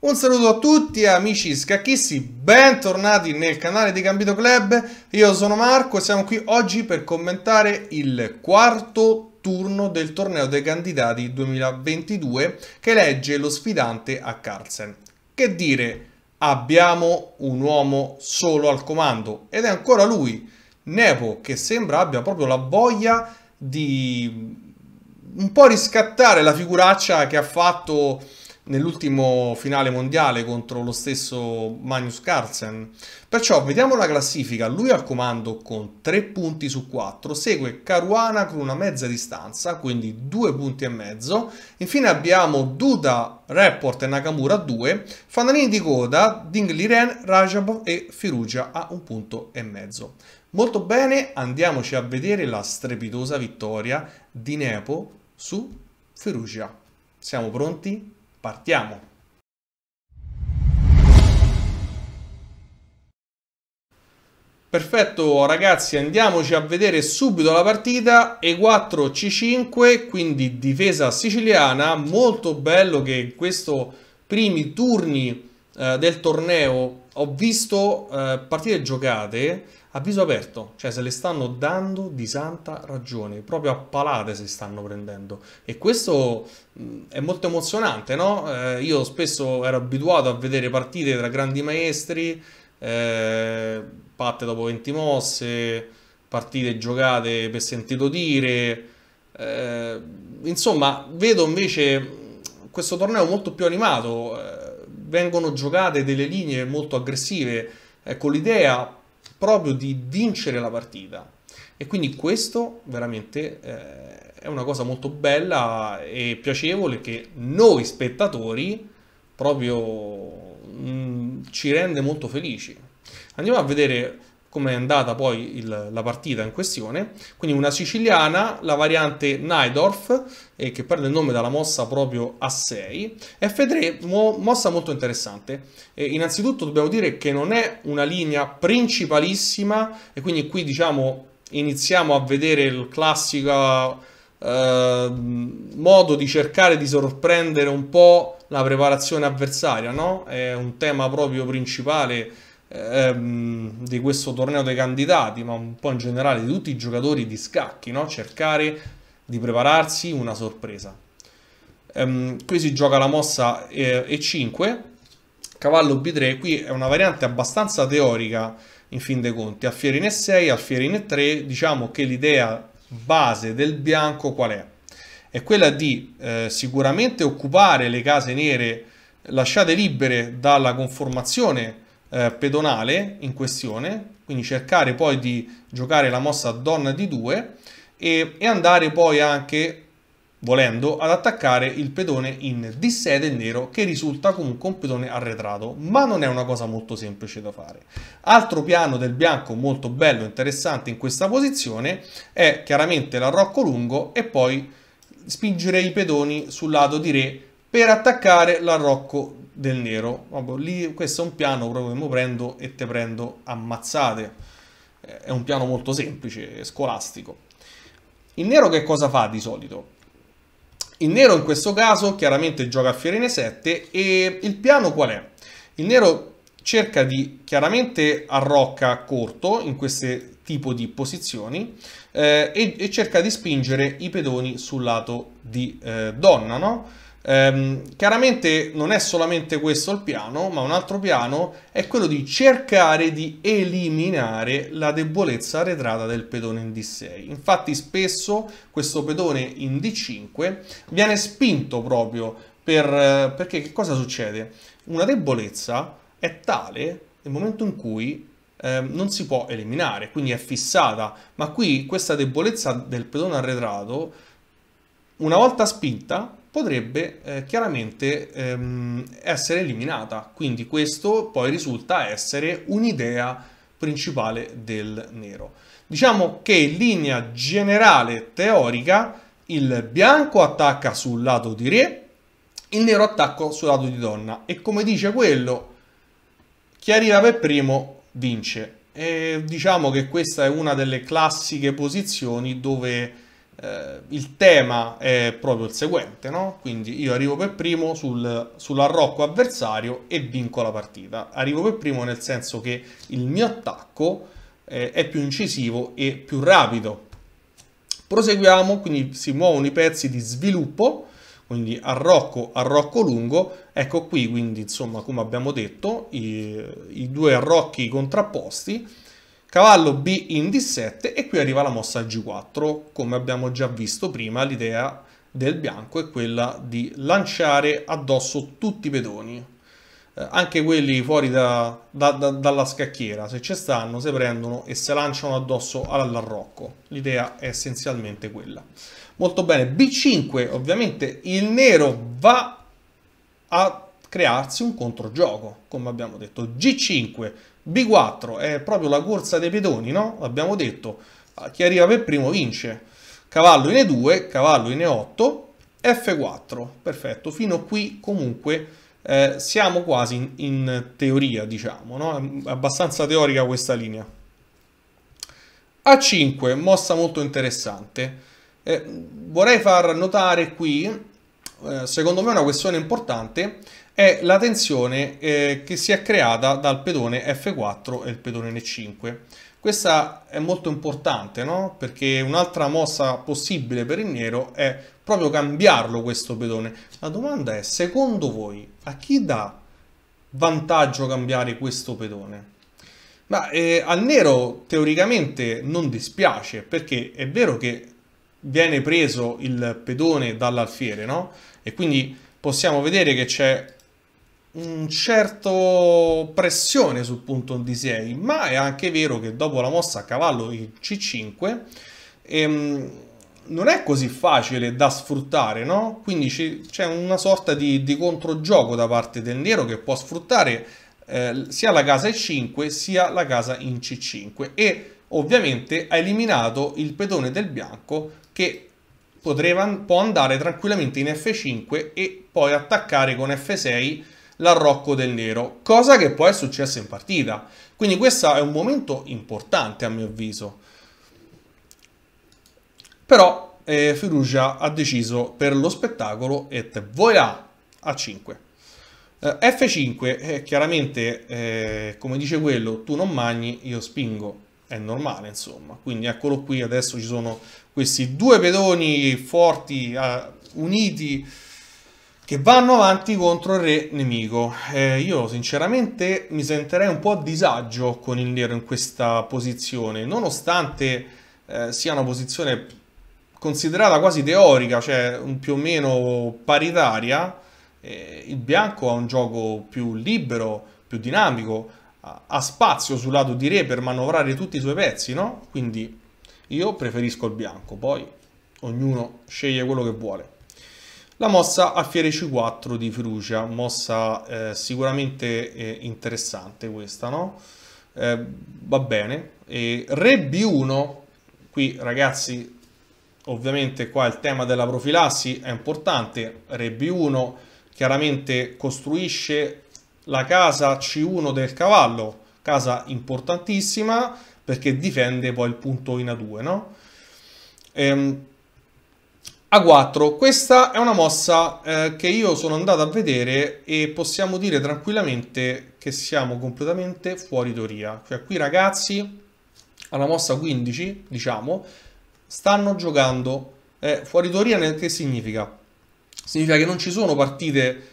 Un saluto a tutti amici scacchisti, bentornati nel canale di Gambito Club, io sono Marco e siamo qui oggi per commentare il quarto turno del torneo dei candidati 2022 che legge lo sfidante a Carlsen. Che dire, abbiamo un uomo solo al comando ed è ancora lui, Nepo, che sembra abbia proprio la voglia di un po' riscattare la figuraccia che ha fatto nell'ultimo finale mondiale contro lo stesso Magnus Carlsen. Perciò vediamo la classifica, lui al comando con 3 punti su 4, segue Caruana con una mezza distanza, quindi 2 punti e mezzo, infine abbiamo Duda, Rapport e Nakamura a 2, Fananini di coda, Ding Liren, Rajab e Firugia a un punto e mezzo. Molto bene, andiamoci a vedere la strepitosa vittoria di Nepo su Firugia. Siamo pronti? Partiamo! Perfetto ragazzi, andiamoci a vedere subito la partita E4 C5, quindi difesa siciliana, molto bello che in questi primi turni eh, del torneo ho visto eh, partite giocate avviso aperto, cioè se le stanno dando di santa ragione, proprio a palate si stanno prendendo. E questo è molto emozionante, no? Eh, io spesso ero abituato a vedere partite tra grandi maestri, eh, patte dopo 20 mosse, partite giocate per sentito dire. Eh, insomma, vedo invece questo torneo molto più animato, eh, vengono giocate delle linee molto aggressive, con ecco, l'idea proprio di vincere la partita. E quindi questo veramente eh, è una cosa molto bella e piacevole che noi spettatori proprio mh, mm, ci rende molto felici. Andiamo a vedere come è andata poi il, la partita in questione. Quindi una siciliana, la variante Naidorf, eh, che prende il nome dalla mossa proprio a 6. F3, mo, mossa molto interessante. Eh, innanzitutto dobbiamo dire che non è una linea principalissima e quindi qui diciamo iniziamo a vedere il classico... Eh, modo di cercare di sorprendere un po' la preparazione avversaria, no? È un tema proprio principale ehm, di questo torneo dei candidati, ma un po' in generale di tutti i giocatori di scacchi, no? cercare di prepararsi una sorpresa. Ehm, qui si gioca la mossa eh, E5, cavallo B3, qui è una variante abbastanza teorica in fin dei conti, alfiere in E6, alfiere in E3, diciamo che l'idea base del bianco qual è? È quella di eh, sicuramente occupare le case nere lasciate libere dalla conformazione eh, pedonale in questione, quindi cercare poi di giocare la mossa donna di 2 e, e, andare poi anche, volendo, ad attaccare il pedone in D7 e nero che risulta comunque un pedone arretrato, ma non è una cosa molto semplice da fare. Altro piano del bianco molto bello e interessante in questa posizione è chiaramente l'arrocco lungo e poi spingere i pedoni sul lato di re per attaccare l'arrocco del nero. Vabbè, lì, questo è un piano proprio che mi prendo e te prendo ammazzate. Eh, è un piano molto semplice, scolastico. Il nero che cosa fa di solito? Il nero in questo caso chiaramente gioca a fierine 7 e il piano qual è? Il nero cerca di chiaramente arrocca corto in questo tipo di posizioni eh, e, e, cerca di spingere i pedoni sul lato di eh, donna, no? Ehm, chiaramente non è solamente questo il piano, ma un altro piano è quello di cercare di eliminare la debolezza arretrata del pedone in D6. Infatti spesso questo pedone in D5 viene spinto proprio per, eh, perché che cosa succede? Una debolezza è tale nel momento in cui eh, non si può eliminare, quindi è fissata, ma qui questa debolezza del pedone arretrato una volta spinta potrebbe eh, chiaramente ehm, essere eliminata. Quindi questo poi risulta essere un'idea principale del nero. Diciamo che in linea generale teorica il bianco attacca sul lato di re, il nero attacca sul lato di donna e come dice quello, chi arriva per primo vince. E diciamo che questa è una delle classiche posizioni dove eh, il tema è proprio il seguente, no? Quindi io arrivo per primo sul, sull'arrocco avversario e vinco la partita. Arrivo per primo nel senso che il mio attacco eh, è più incisivo e più rapido. Proseguiamo, quindi si muovono i pezzi di sviluppo, quindi arrocco, arrocco lungo, ecco qui quindi insomma come abbiamo detto i, i due arrocchi contrapposti Cavallo B in D7 e qui arriva la mossa G4. Come abbiamo già visto prima, l'idea del bianco è quella di lanciare addosso tutti i pedoni, eh, anche quelli fuori da, da, da, dalla scacchiera. Se ci stanno, se prendono e se lanciano addosso all'arrocco. L'idea è essenzialmente quella. Molto bene, B5, ovviamente il nero va a crearsi un controgioco, come abbiamo detto. G5, B4 è proprio la corsa dei pedoni, no? L'abbiamo detto. Ah, chi arriva per primo vince. Cavallo in E2, cavallo in E8, F4. Perfetto, fino a qui comunque eh, siamo quasi in, in teoria, diciamo, no? È abbastanza teorica questa linea. A5, mossa molto interessante. Eh, vorrei far notare qui, eh, secondo me è una questione importante, è la tensione eh, che si è creata dal pedone F4 e il pedone N5. Questa è molto importante, no? Perché un'altra mossa possibile per il nero è proprio cambiarlo questo pedone. La domanda è, secondo voi, a chi dà vantaggio cambiare questo pedone? Ma eh, al nero teoricamente non dispiace, perché è vero che viene preso il pedone dall'alfiere, no? E quindi possiamo vedere che c'è un certo pressione sul punto D6, ma è anche vero che dopo la mossa a cavallo in C5 ehm, non è così facile da sfruttare, no? Quindi c'è una sorta di, di, controgioco da parte del nero che può sfruttare eh, sia la casa E5 sia la casa in C5 e ovviamente ha eliminato il pedone del bianco che potrebbe, può andare tranquillamente in F5 e poi attaccare con F6 l'arrocco del nero, cosa che poi è successa in partita. Quindi questo è un momento importante a mio avviso. Però eh, Firugia ha deciso per lo spettacolo e voilà a 5. Eh, F5, eh, chiaramente, eh, come dice quello, tu non magni, io spingo. È normale, insomma. Quindi eccolo qui, adesso ci sono questi due pedoni forti, eh, uniti che vanno avanti contro il re nemico. Eh, io sinceramente mi sentirei un po' a disagio con il nero in questa posizione, nonostante eh, sia una posizione considerata quasi teorica, cioè più o meno paritaria, eh, il bianco ha un gioco più libero, più dinamico, ha spazio sul lato di re per manovrare tutti i suoi pezzi, no? Quindi io preferisco il bianco, poi ognuno sceglie quello che vuole. La mossa a fiere c4 di Ferrugia, mossa eh, sicuramente eh, interessante questa, no? Eh, va bene. E re b1, qui ragazzi ovviamente qua il tema della profilassi è importante, re b1 chiaramente costruisce la casa c1 del cavallo, casa importantissima perché difende poi il punto in a2, no? Ehm, a4, questa è una mossa eh, che io sono andato a vedere e possiamo dire tranquillamente che siamo completamente fuori teoria. Cioè qui ragazzi, alla mossa 15, diciamo, stanno giocando. Eh, fuori teoria che significa? Significa che non ci sono partite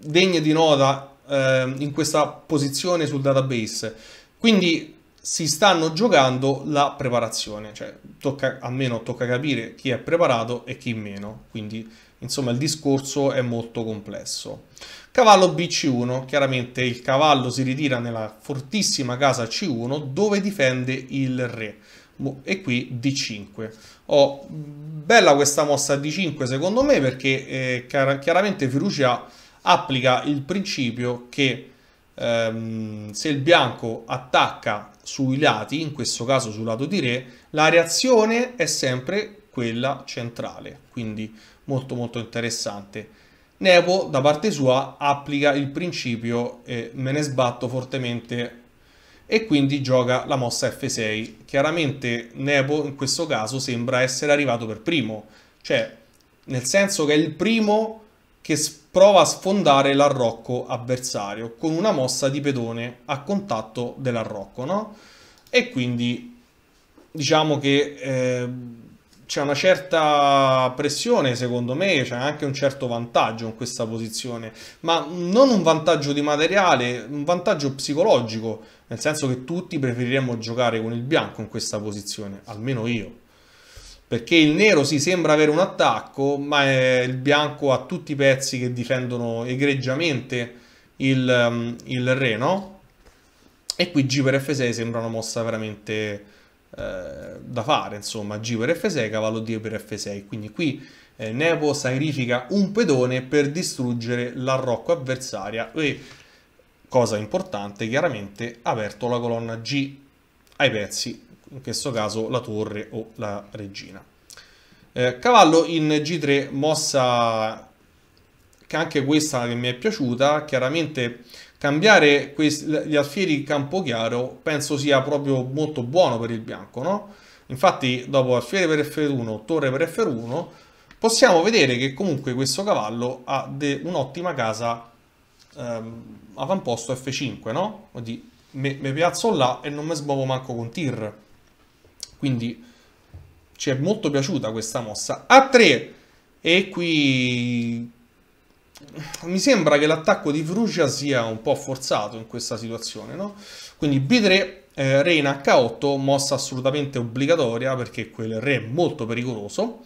degne di nota eh, in questa posizione sul database. Quindi si stanno giocando la preparazione, cioè tocca, almeno tocca capire chi è preparato e chi meno, quindi insomma il discorso è molto complesso. Cavallo BC1, chiaramente il cavallo si ritira nella fortissima casa C1 dove difende il re e qui D5. Oh, bella questa mossa D5 secondo me perché eh, chiaramente Fiducia applica il principio che ehm, se il bianco attacca sui lati, in questo caso sul lato di re, la reazione è sempre quella centrale, quindi molto molto interessante. Nepo da parte sua applica il principio e me ne sbatto fortemente e quindi gioca la mossa F6. Chiaramente Nepo in questo caso sembra essere arrivato per primo, cioè nel senso che è il primo che prova a sfondare l'arrocco avversario con una mossa di pedone a contatto dell'arrocco, no? E quindi diciamo che eh, c'è una certa pressione, secondo me, c'è anche un certo vantaggio in questa posizione, ma non un vantaggio di materiale, un vantaggio psicologico, nel senso che tutti preferiremmo giocare con il bianco in questa posizione, almeno io perché il nero si sembra avere un attacco, ma il bianco ha tutti i pezzi che difendono egregiamente il, um, il re, no? E qui G per F6 sembra una mossa veramente eh, da fare, insomma, G per F6, cavallo D per F6, quindi qui eh, Nepo sacrifica un pedone per distruggere l'arrocco avversaria e, cosa importante, chiaramente, ha aperto la colonna G ai pezzi in questo caso la torre o la regina. Eh, cavallo in G3, mossa che anche questa che mi è piaciuta, chiaramente cambiare gli alfieri campo chiaro penso sia proprio molto buono per il bianco, no? Infatti dopo alfiere per F1, torre per F1, possiamo vedere che comunque questo cavallo ha un'ottima casa ehm, avamposto F5, no? Quindi mi piazzo là e non mi smuovo manco con tir. Quindi ci è molto piaciuta questa mossa. A 3 e qui mi sembra che l'attacco di Frugia sia un po' forzato in questa situazione, no? Quindi B3, eh, in H8, mossa assolutamente obbligatoria perché quel re è molto pericoloso.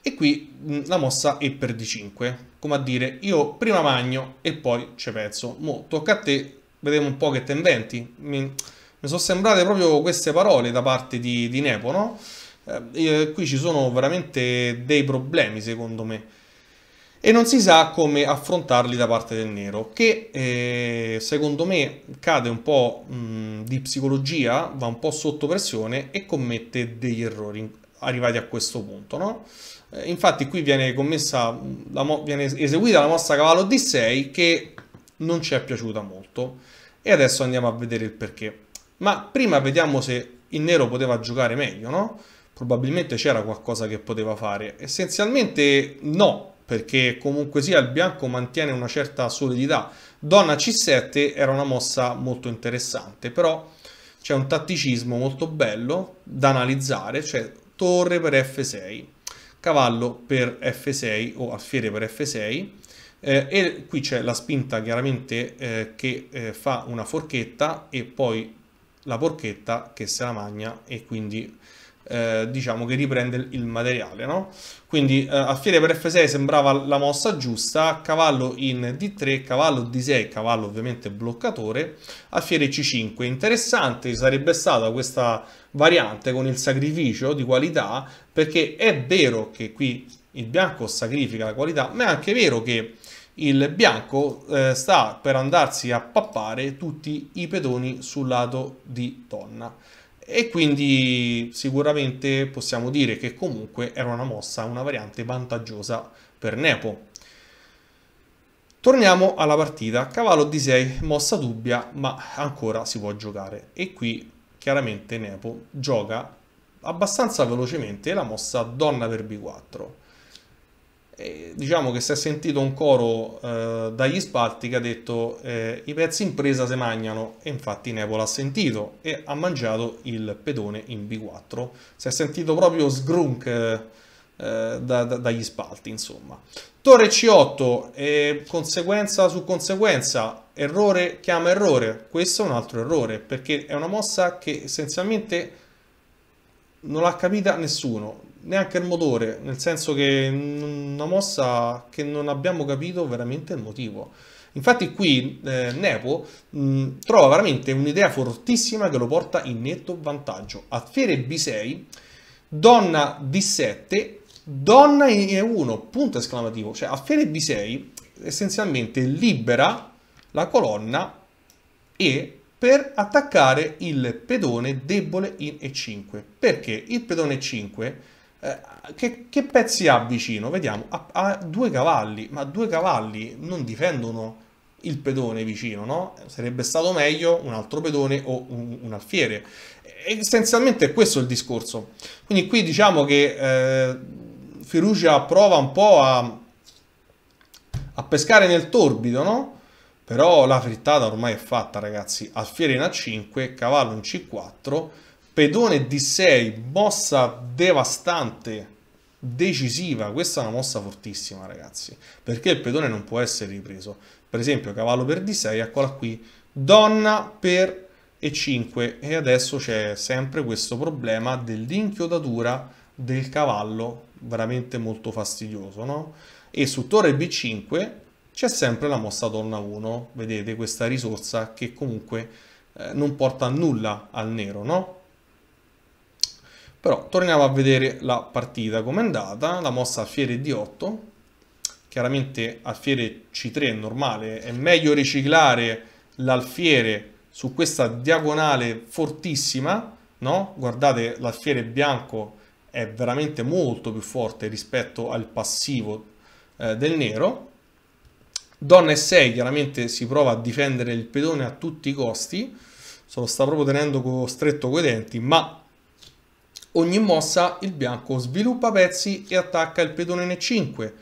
E qui mh, mm, la mossa è per D5, come a dire io prima magno e poi ci penso. Mo, tocca a te, vediamo un po' che te inventi. Mi mi sono sembrate proprio queste parole da parte di, di Nepo, no? Eh, eh, qui ci sono veramente dei problemi, secondo me. E non si sa come affrontarli da parte del nero, che eh, secondo me cade un po' mh, mm, di psicologia, va un po' sotto pressione e commette degli errori arrivati a questo punto, no? eh, Infatti qui viene commessa, mm, viene eseguita la mossa cavallo D6 che non ci è piaciuta molto e adesso andiamo a vedere il perché ma prima vediamo se il nero poteva giocare meglio, no? Probabilmente c'era qualcosa che poteva fare. Essenzialmente no, perché comunque sia il bianco mantiene una certa solidità. Donna C7 era una mossa molto interessante, però c'è un tatticismo molto bello da analizzare, cioè torre per F6, cavallo per F6 o alfiere per F6, eh, e qui c'è la spinta chiaramente eh, che eh, fa una forchetta e poi la porchetta che se la magna e quindi eh, diciamo che riprende il materiale no? quindi eh, alfiere per F6 sembrava la mossa giusta cavallo in D3, cavallo D6 cavallo ovviamente bloccatore alfiere C5, interessante sarebbe stata questa variante con il sacrificio di qualità perché è vero che qui il bianco sacrifica la qualità ma è anche vero che il bianco eh, sta per andarsi a pappare tutti i pedoni sul lato di donna e quindi sicuramente possiamo dire che comunque era una mossa, una variante vantaggiosa per Nepo. Torniamo alla partita, cavallo d6, mossa dubbia, ma ancora si può giocare e qui chiaramente Nepo gioca abbastanza velocemente la mossa donna per b4 eh, diciamo che si è sentito un coro eh, dagli spalti che ha detto eh, i pezzi in presa se mangiano e infatti Nepola ha sentito e ha mangiato il pedone in B4 si è sentito proprio sgrunk eh, eh, da, da, dagli spalti insomma torre C8 conseguenza su conseguenza errore chiama errore questo è un altro errore perché è una mossa che essenzialmente non l'ha capita nessuno neanche il motore, nel senso che una mossa che non abbiamo capito veramente il motivo. Infatti qui eh, Nepo mh, mm, trova veramente un'idea fortissima che lo porta in netto vantaggio. Alfiere B6, donna D7, donna E1, punto esclamativo. Cioè alfiere B6 essenzialmente libera la colonna E per attaccare il pedone debole in E5. Perché il pedone E5 eh, che, che, pezzi ha vicino? Vediamo, ha, ha, due cavalli, ma due cavalli non difendono il pedone vicino, no? Sarebbe stato meglio un altro pedone o un, un alfiere. essenzialmente è questo il discorso. Quindi qui diciamo che eh, Firugia prova un po' a, a pescare nel torbido, no? Però la frittata ormai è fatta, ragazzi. Alfiere in A5, cavallo in C4 Pedone D6, mossa devastante, decisiva. Questa è una mossa fortissima, ragazzi, perché il pedone non può essere ripreso. Per esempio, cavallo per D6, eccola qui, donna per E5. E adesso c'è sempre questo problema dell'inchiodatura del cavallo, veramente molto fastidioso, no? E su torre B5 c'è sempre la mossa donna 1, vedete questa risorsa che comunque eh, non porta a nulla al nero, no? Però torniamo a vedere la partita com'è andata, la mossa alfiere D8, chiaramente alfiere C3 è normale, è meglio riciclare l'alfiere su questa diagonale fortissima, no? Guardate l'alfiere bianco è veramente molto più forte rispetto al passivo eh, del nero. Donna E6 chiaramente si prova a difendere il pedone a tutti i costi, se lo sta proprio tenendo stretto coi denti, ma Ogni mossa il bianco sviluppa pezzi e attacca il pedone N5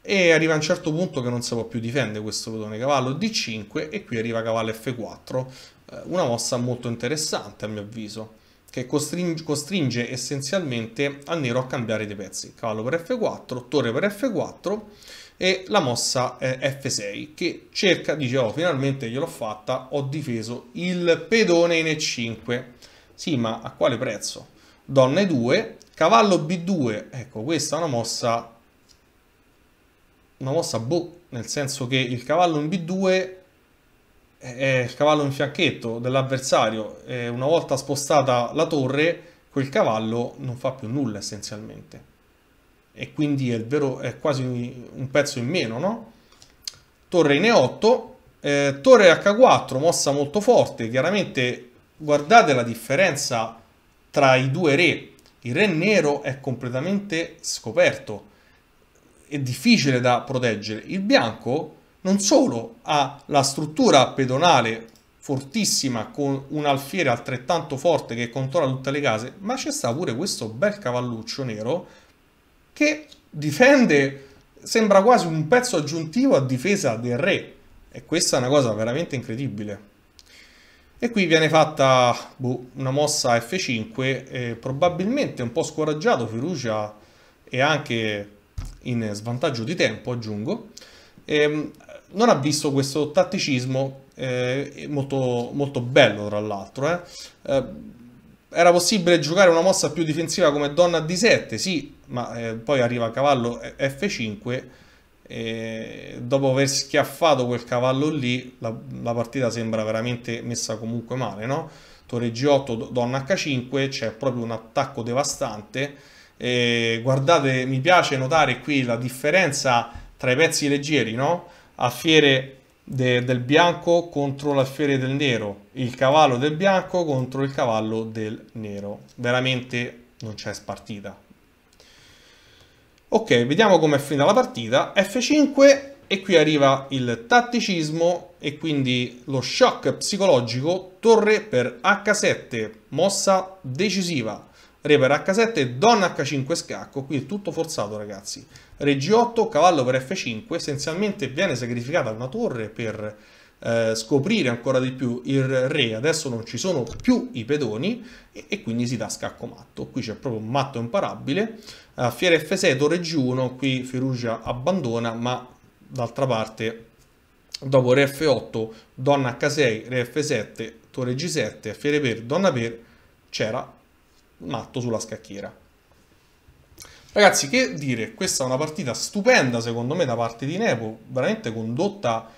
e arriva a un certo punto che non si può più difendere questo pedone cavallo D5 e qui arriva cavallo F4 eh, una mossa molto interessante a mio avviso che costringe, costringe essenzialmente al nero a cambiare dei pezzi cavallo per F4, torre per F4 e la mossa eh, F6 che cerca, dicevo oh finalmente gliel'ho fatta, ho difeso il pedone in E5 sì ma a quale prezzo? donna E2, cavallo B2, ecco questa è una mossa, una mossa boh, nel senso che il cavallo in B2 è il cavallo in fiacchetto dell'avversario una volta spostata la torre quel cavallo non fa più nulla essenzialmente e quindi è, vero, è quasi un pezzo in meno, no? Torre in E8, eh, torre H4, mossa molto forte, chiaramente guardate la differenza tra i due re. Il re nero è completamente scoperto, è difficile da proteggere. Il bianco non solo ha la struttura pedonale fortissima con un alfiere altrettanto forte che controlla tutte le case, ma c'è sta pure questo bel cavalluccio nero che difende, sembra quasi un pezzo aggiuntivo a difesa del re. E questa è una cosa veramente incredibile. E qui viene fatta boh, una mossa F5, eh, probabilmente un po' scoraggiato Firugia e anche in svantaggio di tempo, aggiungo. Eh, non ha visto questo tatticismo eh, molto, molto, bello, tra l'altro. Eh. Eh, era possibile giocare una mossa più difensiva come donna D7, sì, ma eh, poi arriva a cavallo F5 e dopo aver schiaffato quel cavallo lì, la, la, partita sembra veramente messa comunque male, no? Torre G8, donna H5, c'è proprio un attacco devastante. E guardate, mi piace notare qui la differenza tra i pezzi leggeri, no? Alfiere de, del bianco contro l'alfiere del nero, il cavallo del bianco contro il cavallo del nero. Veramente non c'è spartita. Ok, vediamo com'è finita la partita. F5 e qui arriva il tatticismo e quindi lo shock psicologico. Torre per H7, mossa decisiva. Re per H7, donna H5 scacco, qui è tutto forzato ragazzi. Re G8, cavallo per F5, essenzialmente viene sacrificata una torre per eh, scoprire ancora di più il re, adesso non ci sono più i pedoni e, e quindi si dà scacco matto. Qui c'è proprio un matto imparabile. Uh, eh, Fiere F6, Torre G1, qui Ferrugia abbandona, ma d'altra parte dopo Re F8, Donna H6, Re F7, Torre G7, Fiere per, Donna per, c'era matto sulla scacchiera. Ragazzi, che dire, questa è una partita stupenda secondo me da parte di Nepo, veramente condotta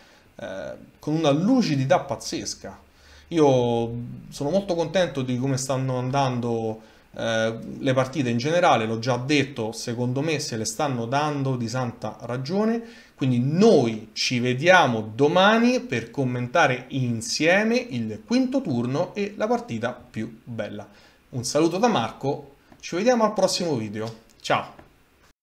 eh, con una lucidità pazzesca. Io sono molto contento di come stanno andando eh, le partite in generale, l'ho già detto, secondo me se le stanno dando di santa ragione, quindi noi ci vediamo domani per commentare insieme il quinto turno e la partita più bella. Un saluto da Marco, ci vediamo al prossimo video, ciao!